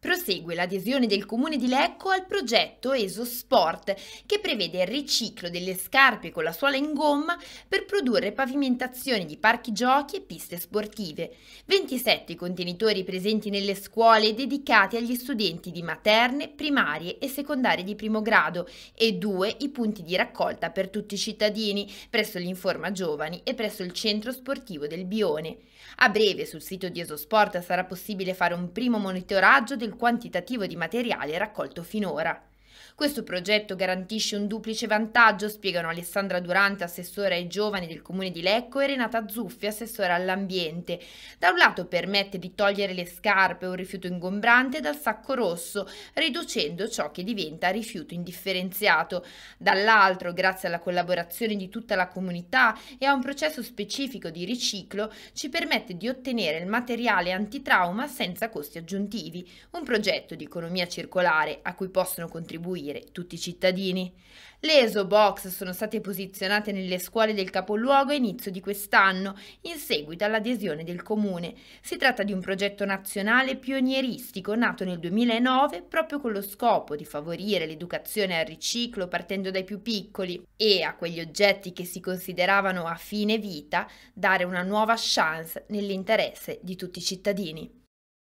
Prosegue l'adesione del comune di Lecco al progetto ESO Sport, che prevede il riciclo delle scarpe con la suola in gomma per produrre pavimentazioni di parchi giochi e piste sportive. 27 contenitori presenti nelle scuole dedicati agli studenti di materne, primarie e secondarie di primo grado e due i punti di raccolta per tutti i cittadini presso l'Informa Giovani e presso il centro sportivo del Bione. A breve sul sito di ESO Sport sarà possibile fare un primo monitoraggio del il quantitativo di materiale raccolto finora. Questo progetto garantisce un duplice vantaggio, spiegano Alessandra Durante, assessora ai giovani del comune di Lecco, e Renata Zuffi, assessora all'ambiente. Da un lato permette di togliere le scarpe o un rifiuto ingombrante dal sacco rosso, riducendo ciò che diventa rifiuto indifferenziato. Dall'altro, grazie alla collaborazione di tutta la comunità e a un processo specifico di riciclo, ci permette di ottenere il materiale antitrauma senza costi aggiuntivi, un progetto di economia circolare a cui possono contribuire distribuire tutti i cittadini. Le ESO-Box sono state posizionate nelle scuole del capoluogo a inizio di quest'anno, in seguito all'adesione del Comune. Si tratta di un progetto nazionale pionieristico nato nel 2009 proprio con lo scopo di favorire l'educazione al riciclo partendo dai più piccoli e a quegli oggetti che si consideravano a fine vita dare una nuova chance nell'interesse di tutti i cittadini.